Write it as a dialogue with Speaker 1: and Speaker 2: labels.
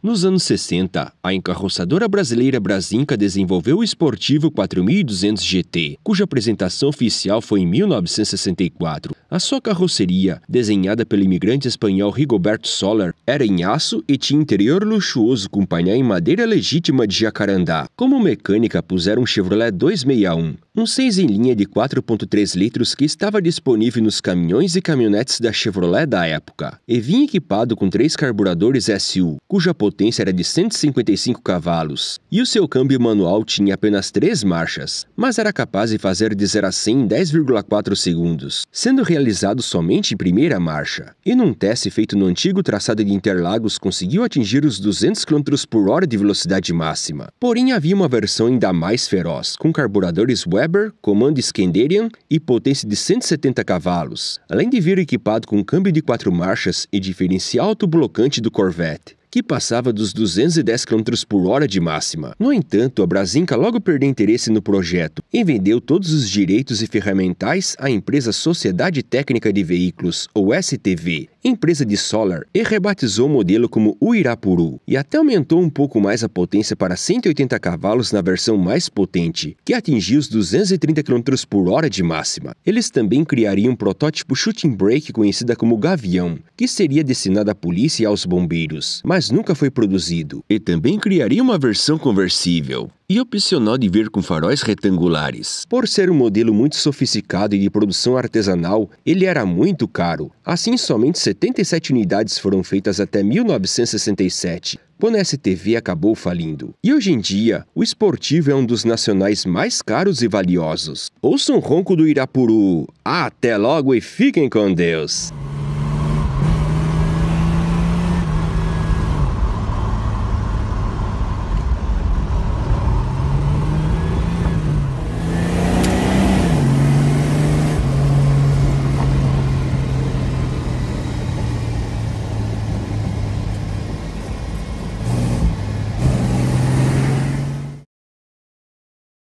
Speaker 1: Nos anos 60, a encarroçadora brasileira Brasinca desenvolveu o esportivo 4200 GT, cuja apresentação oficial foi em 1964. A sua carroceria, desenhada pelo imigrante espanhol Rigoberto Soler, era em aço e tinha interior luxuoso com painel em madeira legítima de jacarandá. Como mecânica, puseram um Chevrolet 261, um 6 em linha de 4,3 litros que estava disponível nos caminhões e caminhonetes da Chevrolet da época e vinha equipado com três carburadores SU, cuja potência era de 155 cavalos, e o seu câmbio manual tinha apenas três marchas, mas era capaz de fazer de 0 a 100 em 10,4 segundos, sendo realizado somente em primeira marcha. E num teste feito no antigo traçado de Interlagos conseguiu atingir os 200 km por hora de velocidade máxima. Porém havia uma versão ainda mais feroz, com carburadores web Weber, comando Scanderian e potência de 170 cavalos, além de vir equipado com câmbio de quatro marchas e diferencial autoblocante do Corvette que passava dos 210 km por hora de máxima. No entanto, a Brasinca logo perdeu interesse no projeto e vendeu todos os direitos e ferramentais à empresa Sociedade Técnica de Veículos, ou STV, empresa de solar, e rebatizou o modelo como Uirapuru, e até aumentou um pouco mais a potência para 180 cavalos na versão mais potente, que atingiu os 230 km por hora de máxima. Eles também criariam um protótipo shooting brake conhecida como Gavião, que seria destinado à polícia e aos bombeiros. Mas mas nunca foi produzido, e também criaria uma versão conversível e opcional de ver com faróis retangulares. Por ser um modelo muito sofisticado e de produção artesanal, ele era muito caro. Assim, somente 77 unidades foram feitas até 1967, quando a STV acabou falindo. E hoje em dia, o esportivo é um dos nacionais mais caros e valiosos. Ouça um ronco do Irapuru. Até logo e fiquem com Deus!